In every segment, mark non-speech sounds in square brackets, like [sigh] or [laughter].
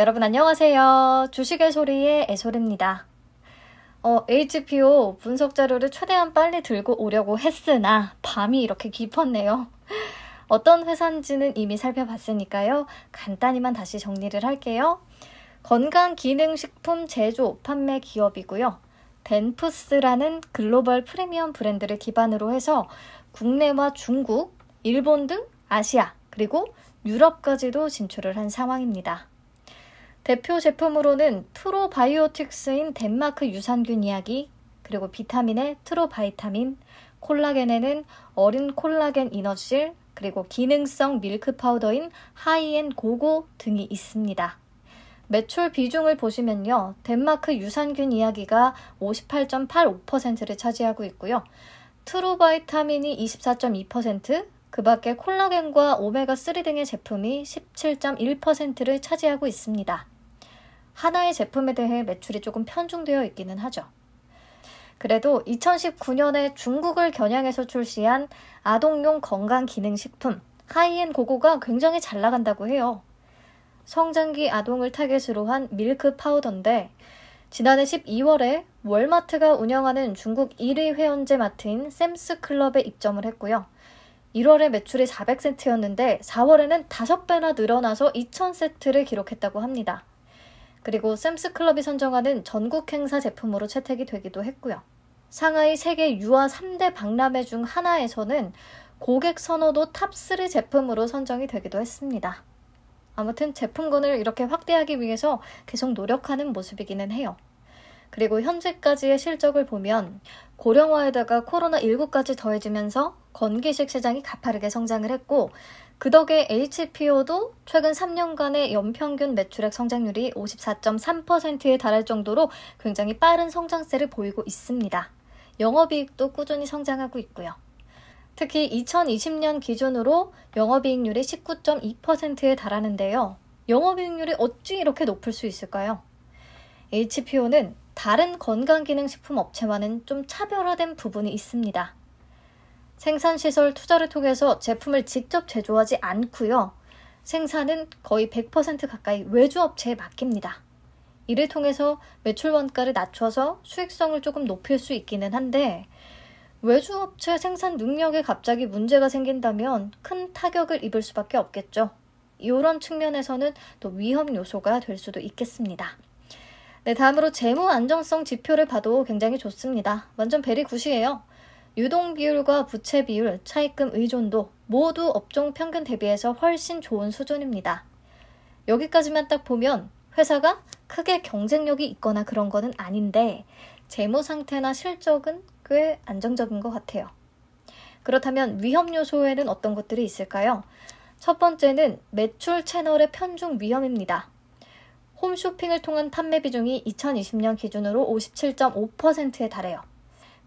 여러분 안녕하세요. 주식의 소리의 애솔입니다. 어, HPO 분석 자료를 최대한 빨리 들고 오려고 했으나 밤이 이렇게 깊었네요. 어떤 회사인지는 이미 살펴봤으니까요. 간단히만 다시 정리를 할게요. 건강기능식품 제조 판매 기업이고요. 벤푸스라는 글로벌 프리미엄 브랜드를 기반으로 해서 국내와 중국, 일본 등 아시아, 그리고 유럽까지도 진출을 한 상황입니다. 대표 제품으로는 프로바이오틱스인 덴마크 유산균 이야기, 그리고 비타민의 트로바이타민, 콜라겐에는 어린 콜라겐 이너실, 그리고 기능성 밀크 파우더인 하이엔 고고 등이 있습니다. 매출 비중을 보시면요. 덴마크 유산균 이야기가 58.85%를 차지하고 있고요. 트로바이타민이 24.2%, 그 밖에 콜라겐과 오메가3 등의 제품이 17.1%를 차지하고 있습니다. 하나의 제품에 대해 매출이 조금 편중되어 있기는 하죠. 그래도 2019년에 중국을 겨냥해서 출시한 아동용 건강기능식품 하이엔 고고가 굉장히 잘 나간다고 해요. 성장기 아동을 타겟으로 한 밀크 파우더인데 지난해 12월에 월마트가 운영하는 중국 1위 회원제 마트인 샘스클럽에 입점을 했고요. 1월에 매출이 400세트였는데 4월에는 5배나 늘어나서 2000세트를 기록했다고 합니다. 그리고 샘스클럽이 선정하는 전국 행사 제품으로 채택이 되기도 했고요. 상하이 세계 유아 3대 박람회 중 하나에서는 고객 선호도 탑3 제품으로 선정이 되기도 했습니다. 아무튼 제품군을 이렇게 확대하기 위해서 계속 노력하는 모습이기는 해요. 그리고 현재까지의 실적을 보면 고령화에다가 코로나19까지 더해지면서 건기식 시장이 가파르게 성장을 했고 그 덕에 HPO도 최근 3년간의 연평균 매출액 성장률이 54.3%에 달할 정도로 굉장히 빠른 성장세를 보이고 있습니다. 영업이익도 꾸준히 성장하고 있고요. 특히 2020년 기준으로 영업이익률이 19.2%에 달하는데요. 영업이익률이 어찌 이렇게 높을 수 있을까요? HPO는 다른 건강기능식품 업체와는 좀 차별화된 부분이 있습니다. 생산시설 투자를 통해서 제품을 직접 제조하지 않고요. 생산은 거의 100% 가까이 외주업체에 맡깁니다. 이를 통해서 매출 원가를 낮춰서 수익성을 조금 높일 수 있기는 한데 외주업체 생산 능력에 갑자기 문제가 생긴다면 큰 타격을 입을 수밖에 없겠죠. 이런 측면에서는 또 위험 요소가 될 수도 있겠습니다. 네, 다음으로 재무 안정성 지표를 봐도 굉장히 좋습니다. 완전 베리 굿이에요. 유동 비율과 부채 비율, 차입금 의존도 모두 업종 평균 대비해서 훨씬 좋은 수준입니다. 여기까지만 딱 보면 회사가 크게 경쟁력이 있거나 그런 거는 아닌데 재무 상태나 실적은 꽤 안정적인 것 같아요. 그렇다면 위험 요소에는 어떤 것들이 있을까요? 첫 번째는 매출 채널의 편중 위험입니다. 홈쇼핑을 통한 판매 비중이 2020년 기준으로 57.5%에 달해요.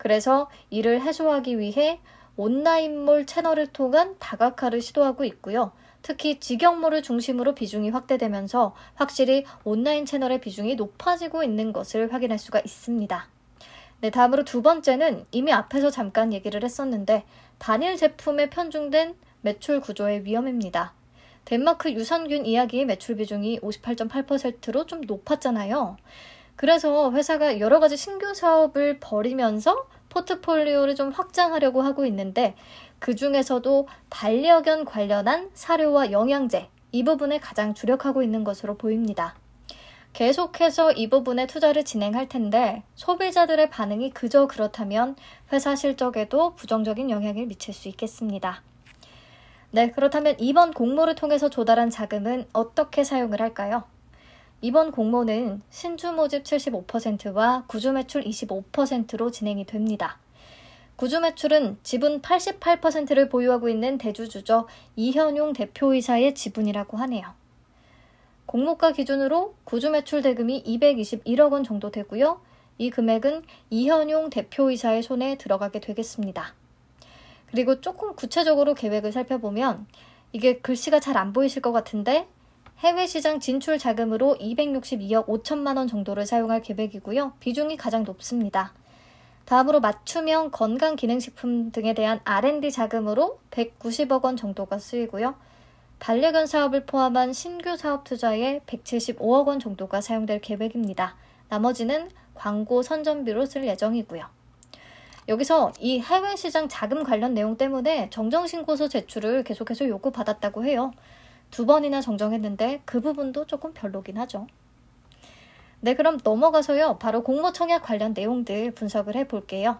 그래서 이를 해소하기 위해 온라인몰 채널을 통한 다각화를 시도하고 있고요. 특히 직영몰을 중심으로 비중이 확대되면서 확실히 온라인 채널의 비중이 높아지고 있는 것을 확인할 수가 있습니다. 네, 다음으로 두 번째는 이미 앞에서 잠깐 얘기를 했었는데 단일 제품에 편중된 매출 구조의 위험입니다. 덴마크 유산균 이야기의 매출 비중이 58.8%로 좀 높았잖아요. 그래서 회사가 여러 가지 신규 사업을 벌이면서 포트폴리오를 좀 확장하려고 하고 있는데 그 중에서도 반려견 관련한 사료와 영양제 이 부분에 가장 주력하고 있는 것으로 보입니다. 계속해서 이 부분에 투자를 진행할 텐데 소비자들의 반응이 그저 그렇다면 회사 실적에도 부정적인 영향을 미칠 수 있겠습니다. 네, 그렇다면 이번 공모를 통해서 조달한 자금은 어떻게 사용을 할까요? 이번 공모는 신주 모집 75%와 구주 매출 25%로 진행이 됩니다. 구주 매출은 지분 88%를 보유하고 있는 대주주죠. 이현용 대표이사의 지분이라고 하네요. 공모가 기준으로 구주 매출 대금이 221억 원 정도 되고요. 이 금액은 이현용 대표이사의 손에 들어가게 되겠습니다. 그리고 조금 구체적으로 계획을 살펴보면 이게 글씨가 잘 안 보이실 것 같은데 해외 시장 진출 자금으로 262억 5천만 원 정도를 사용할 계획이고요. 비중이 가장 높습니다. 다음으로 맞춤형 건강기능식품 등에 대한 R&D 자금으로 190억 원 정도가 쓰이고요. 반려견 사업을 포함한 신규 사업 투자에 175억 원 정도가 사용될 계획입니다. 나머지는 광고 선전비로 쓸 예정이고요. 여기서 이 해외 시장 자금 관련 내용 때문에 정정신고서 제출을 계속해서 요구받았다고 해요. 두 번이나 정정했는데 그 부분도 조금 별로긴 하죠. 네, 그럼 넘어가서요. 바로 공모 청약 관련 내용들 분석을 해 볼게요.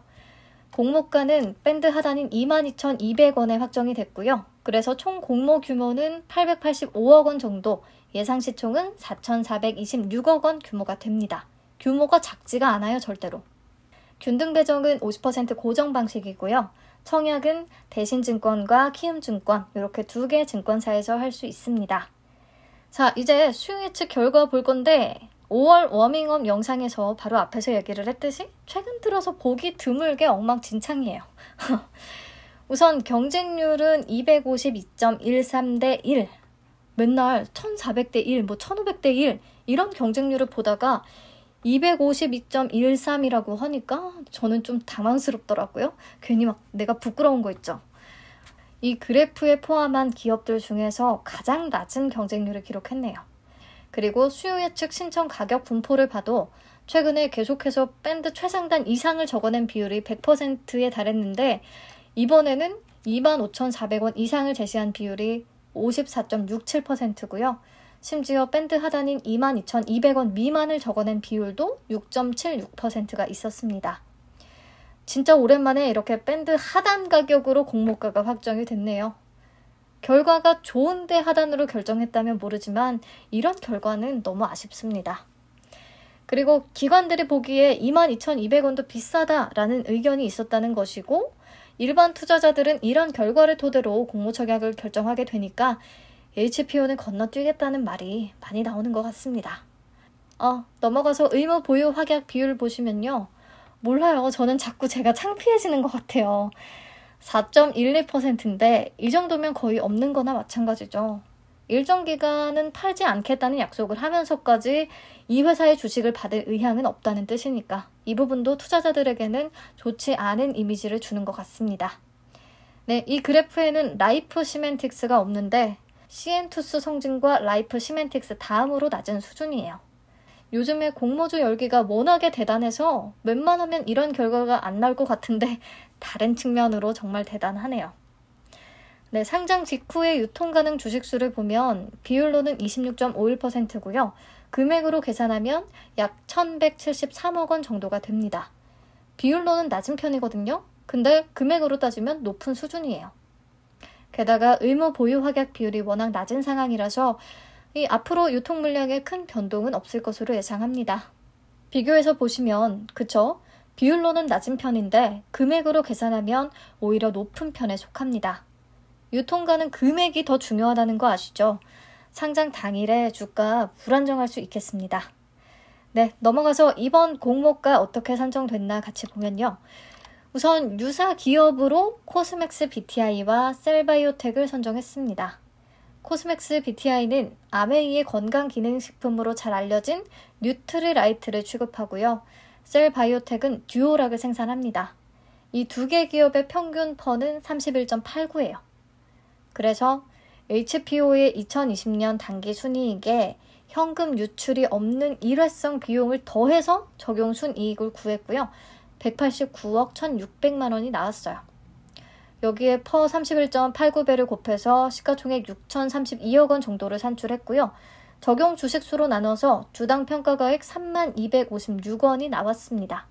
공모가는 밴드 하단인 22,200원에 확정이 됐고요. 그래서 총 공모 규모는 885억 원 정도, 예상 시총은 4,426억 원 규모가 됩니다. 규모가 작지가 않아요, 절대로. 균등배정은 50% 고정 방식이고요. 청약은 대신증권과 키움증권 이렇게 두 개 증권사에서 할 수 있습니다. 자, 이제 수요 예측 결과 볼 건데 5월 워밍업 영상에서 바로 앞에서 얘기를 했듯이 최근 들어서 보기 드물게 엉망진창이에요. [laughs] 우선 경쟁률은 252.13대 1. 맨날 1400대 1, 뭐 1500대 1 이런 경쟁률을 보다가 252.13이라고 하니까 저는 좀 당황스럽더라고요. 괜히 막 내가 부끄러운 거 있죠. 이 그래프에 포함한 기업들 중에서 가장 낮은 경쟁률을 기록했네요. 그리고 수요 예측 신청 가격 분포를 봐도 최근에 계속해서 밴드 최상단 이상을 적어낸 비율이 100%에 달했는데 이번에는 25,400원 이상을 제시한 비율이 54.67%고요. 심지어 밴드 하단인 22,200원 미만을 적어낸 비율도 6.76%가 있었습니다. 진짜 오랜만에 이렇게 밴드 하단 가격으로 공모가가 확정이 됐네요. 결과가 좋은데 하단으로 결정했다면 모르지만 이런 결과는 너무 아쉽습니다. 그리고 기관들이 보기에 22,200원도 비싸다라는 의견이 있었다는 것이고 일반 투자자들은 이런 결과를 토대로 공모 청약을 결정하게 되니까 HPO는 건너뛰겠다는 말이 많이 나오는 것 같습니다. 어, 넘어가서 의무 보유 확약 비율 보시면요. 몰라요. 저는 자꾸 제가 창피해지는 것 같아요. 4.12%인데 이 정도면 거의 없는 거나 마찬가지죠. 일정 기간은 팔지 않겠다는 약속을 하면서까지 이 회사의 주식을 받을 의향은 없다는 뜻이니까 이 부분도 투자자들에게는 좋지 않은 이미지를 주는 것 같습니다. 네, 이 그래프에는 라이프 시멘틱스가 없는데 시엔투스 성진과 라이프 시멘틱스 다음으로 낮은 수준이에요. 요즘에 공모주 열기가 워낙에 대단해서 웬만하면 이런 결과가 안 날 것 같은데 [laughs] 다른 측면으로 정말 대단하네요. 네, 상장 직후에 유통 가능 주식수를 보면 비율로는 26.51%고요. 금액으로 계산하면 약 1173억 원 정도가 됩니다. 비율로는 낮은 편이거든요. 근데 금액으로 따지면 높은 수준이에요. 게다가 의무 보유 확약 비율이 워낙 낮은 상황이라서 이 앞으로 유통 물량에 큰 변동은 없을 것으로 예상합니다. 비교해서 보시면 그쵸? 비율로는 낮은 편인데 금액으로 계산하면 오히려 높은 편에 속합니다. 유통가는 금액이 더 중요하다는 거 아시죠? 상장 당일에 주가 불안정할 수 있겠습니다. 네, 넘어가서 이번 공모가 어떻게 산정됐나 같이 보면요. 우선 유사 기업으로 코스맥스 BTI와 셀바이오텍을 선정했습니다. 코스맥스 BTI는 아메이의 건강기능식품으로 잘 알려진 뉴트리라이트를 취급하고요. 셀바이오텍은 듀오락을 생산합니다. 이 두 개 기업의 평균 퍼는 31.89예요. 그래서 HPO의 2020년 단기 순이익에 현금 유출이 없는 일회성 비용을 더해서 적용 순이익을 구했고요. 189억 1,600만 원이 나왔어요. 여기에 퍼 31.89배를 곱해서 시가총액 6,032억 원 정도를 산출했고요. 적용 주식수로 나눠서 주당 평가가액 3만 256원이 나왔습니다.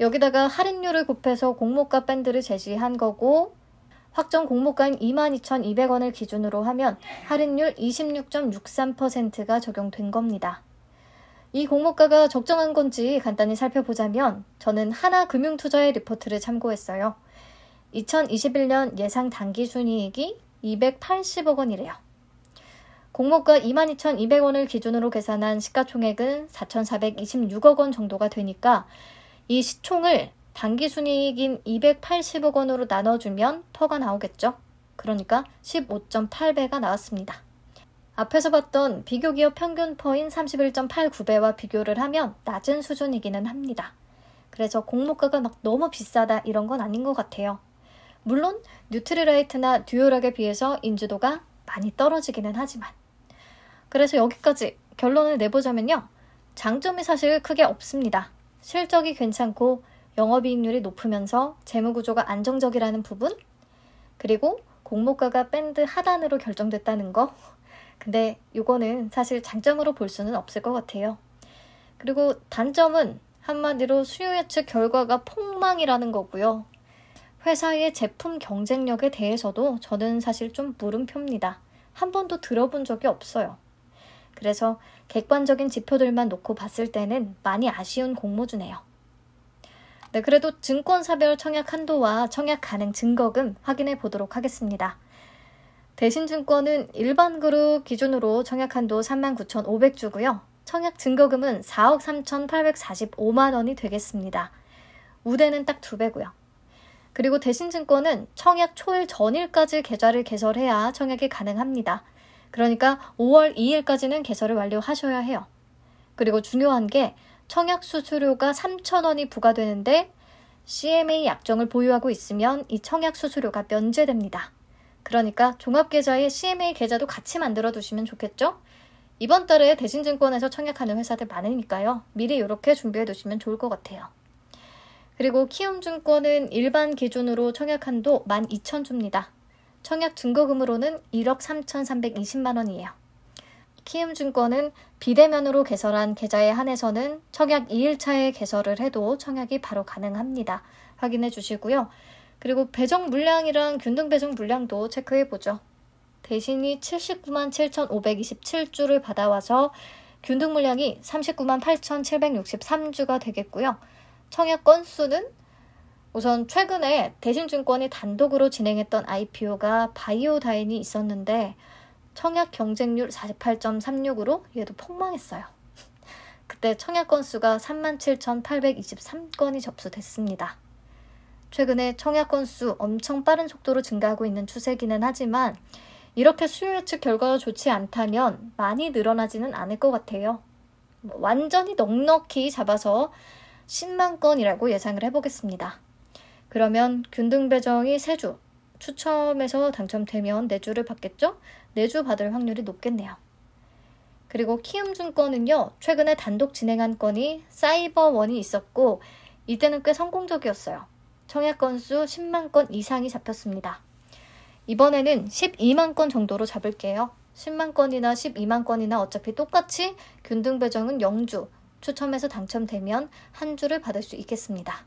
여기다가 할인율을 곱해서 공모가 밴드를 제시한 거고 확정 공모가인 22,200원을 기준으로 하면 할인율 26.63%가 적용된 겁니다. 이 공모가가 적정한 건지 간단히 살펴보자면 저는 하나금융투자의 리포트를 참고했어요. 2021년 예상 단기 순이익이 280억 원이래요. 공모가 22,200원을 기준으로 계산한 시가총액은 4,426억 원 정도가 되니까 이 시총을 단기 순이익인 280억 원으로 나눠주면 터가 나오겠죠. 그러니까 15.8배가 나왔습니다. 앞에서 봤던 비교 기업 평균 퍼인 31.89배와 비교를 하면 낮은 수준이기는 합니다. 그래서 공모가가 막 너무 비싸다 이런 건 아닌 것 같아요. 물론 뉴트리라이트나 듀얼락에 비해서 인지도가 많이 떨어지기는 하지만 그래서 여기까지 결론을 내보자면요. 장점이 사실 크게 없습니다. 실적이 괜찮고 영업이익률이 높으면서 재무구조가 안정적이라는 부분 그리고 공모가가 밴드 하단으로 결정됐다는 거 근데 이거는 사실 장점으로 볼 수는 없을 것 같아요. 그리고 단점은 한마디로 수요 예측 결과가 폭망이라는 거고요. 회사의 제품 경쟁력에 대해서도 저는 사실 좀 물음표입니다. 한 번도 들어본 적이 없어요. 그래서 객관적인 지표들만 놓고 봤을 때는 많이 아쉬운 공모주네요. 네, 그래도 증권사별 청약 한도와 청약 가능 증거금 확인해 보도록 하겠습니다. 대신증권은 일반 그룹 기준으로 청약한도 39,500주고요. 청약 증거금은 4억 3,845만 원이 되겠습니다. 우대는 딱 두 배고요. 그리고 대신증권은 청약 초일 전일까지 계좌를 개설해야 청약이 가능합니다. 그러니까 5월 2일까지는 개설을 완료하셔야 해요. 그리고 중요한 게 청약 수수료가 3,000원이 부과되는데 CMA 약정을 보유하고 있으면 이 청약 수수료가 면제됩니다. 그러니까 종합계좌에 CMA 계좌도 같이 만들어 두시면 좋겠죠? 이번 달에 대신증권에서 청약하는 회사들 많으니까요. 미리 이렇게 준비해 두시면 좋을 것 같아요. 그리고 키움증권은 일반 기준으로 청약한도 12,000주입니다 청약 증거금으로는 1억 3,320만 원이에요. 키움증권은 비대면으로 개설한 계좌에 한해서는 청약 2일차에 개설을 해도 청약이 바로 가능합니다. 확인해 주시고요. 그리고 배정 물량이랑 균등 배정 물량도 체크해 보죠. 대신이 79만 7,527주를 받아와서 균등 물량이 39만 8,763주가 되겠고요. 청약 건수는 우선 최근에 대신증권이 단독으로 진행했던 IPO가 바이오다인이 있었는데 청약 경쟁률 48.36으로 얘도 폭망했어요. 그때 청약 건수가 37,823건이 접수됐습니다. 최근에 청약 건수 엄청 빠른 속도로 증가하고 있는 추세기는 하지만 이렇게 수요 예측 결과가 좋지 않다면 많이 늘어나지는 않을 것 같아요. 뭐 완전히 넉넉히 잡아서 10만 건이라고 예상을 해보겠습니다. 그러면 균등 배정이 3주, 추첨에서 당첨되면 4주를 받겠죠? 4주 받을 확률이 높겠네요. 그리고 키움증권은요, 최근에 단독 진행한 건이 사이버원이 있었고, 이때는 꽤 성공적이었어요. 청약 건수 10만 건 이상이 잡혔습니다. 이번에는 12만 건 정도로 잡을게요. 10만 건이나 12만 건이나 어차피 똑같이 균등 배정은 0주 추첨해서 당첨되면 한 주를 받을 수 있겠습니다.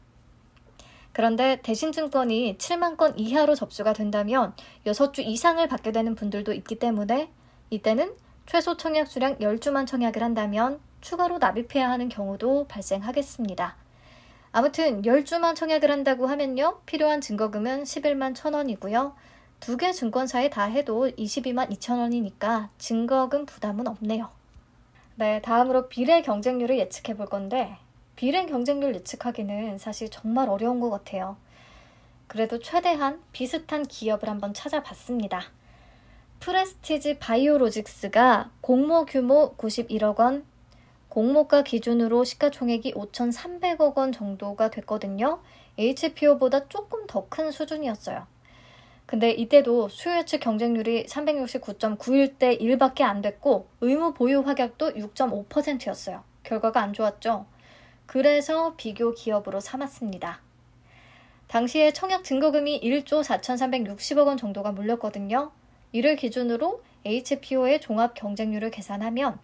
그런데 대신증권이 7만 건 이하로 접수가 된다면 6주 이상을 받게 되는 분들도 있기 때문에 이때는 최소 청약 수량 10주만 청약을 한다면 추가로 납입해야 하는 경우도 발생하겠습니다. 아무튼 10주만 청약을 한다고 하면요. 필요한 증거금은 11만 1,000원이고요. 두 개 증권사에 다 해도 22만 2,000원이니까 증거금 부담은 없네요. 네, 다음으로 비례 경쟁률을 예측해 볼 건데 비례 경쟁률 예측하기는 사실 정말 어려운 것 같아요. 그래도 최대한 비슷한 기업을 한번 찾아봤습니다. 프레스티지 바이오로직스가 공모 규모 91억 원, 공모가 기준으로 시가총액이 5,300억 원 정도가 됐거든요. HPO보다 조금 더 큰 수준이었어요. 근데 이때도 수요 예측 경쟁률이 369.91대 1밖에 안 됐고 의무 보유 확약도 6.5%였어요. 결과가 안 좋았죠. 그래서 비교 기업으로 삼았습니다. 당시에 청약 증거금이 1조 4,360억 원 정도가 물렸거든요. 이를 기준으로 HPO의 종합 경쟁률을 계산하면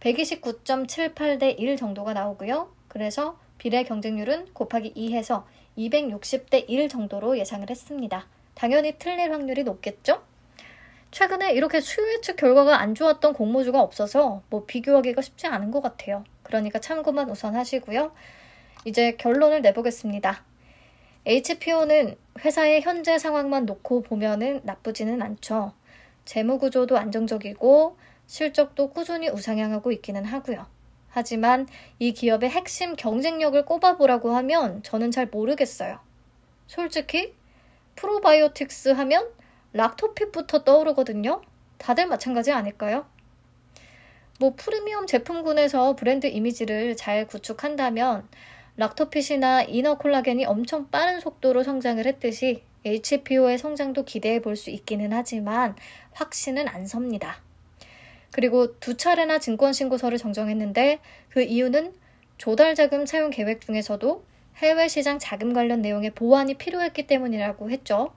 129.78대1 정도가 나오고요. 그래서 비례 경쟁률은 곱하기 2해서 260대 1 정도로 예상을 했습니다. 당연히 틀릴 확률이 높겠죠? 최근에 이렇게 수요예측 결과가 안 좋았던 공모주가 없어서 뭐 비교하기가 쉽지 않은 것 같아요. 그러니까 참고만 우선 하시고요. 이제 결론을 내보겠습니다. HPO는 회사의 현재 상황만 놓고 보면은 나쁘지는 않죠. 재무 구조도 안정적이고 실적도 꾸준히 우상향하고 있기는 하고요. 하지만 이 기업의 핵심 경쟁력을 꼽아보라고 하면 저는 잘 모르겠어요. 솔직히 프로바이오틱스 하면 락토핏부터 떠오르거든요. 다들 마찬가지 아닐까요? 뭐 프리미엄 제품군에서 브랜드 이미지를 잘 구축한다면 락토핏이나 이너 콜라겐이 엄청 빠른 속도로 성장을 했듯이 HPO의 성장도 기대해 볼 수 있기는 하지만 확신은 안 섭니다. 그리고 두 차례나 증권신고서를 정정했는데 그 이유는 조달자금 사용 계획 중에서도 해외 시장 자금 관련 내용의 보완이 필요했기 때문이라고 했죠.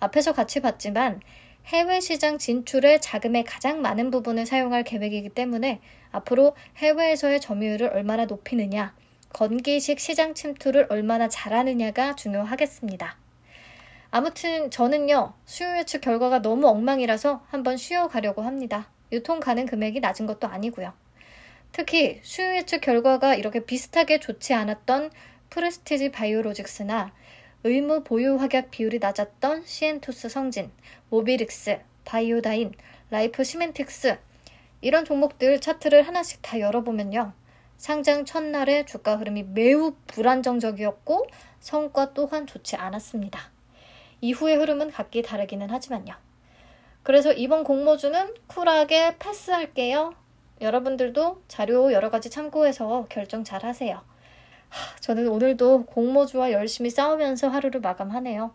앞에서 같이 봤지만 해외 시장 진출에 자금의 가장 많은 부분을 사용할 계획이기 때문에 앞으로 해외에서의 점유율을 얼마나 높이느냐, 건기식 시장 침투를 얼마나 잘하느냐가 중요하겠습니다. 아무튼 저는요, 수요 예측 결과가 너무 엉망이라서 한번 쉬어가려고 합니다. 유통 가능 금액이 낮은 것도 아니고요. 특히 수요 예측 결과가 이렇게 비슷하게 좋지 않았던 프레스티지 바이오로직스나 의무 보유 확약 비율이 낮았던 시엔투스 성진, 모비릭스, 바이오다인, 라이프 시멘틱스 이런 종목들 차트를 하나씩 다 열어보면요. 상장 첫날의 주가 흐름이 매우 불안정적이었고 성과 또한 좋지 않았습니다. 이후의 흐름은 각기 다르기는 하지만요. 그래서 이번 공모주는 쿨하게 패스할게요. 여러분들도 자료 여러 가지 참고해서 결정 잘 하세요. 하, 저는 오늘도 공모주와 열심히 싸우면서 하루를 마감하네요.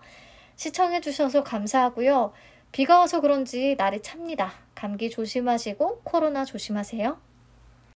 시청해주셔서 감사하고요. 비가 와서 그런지 날이 찹니다. 감기 조심하시고 코로나 조심하세요.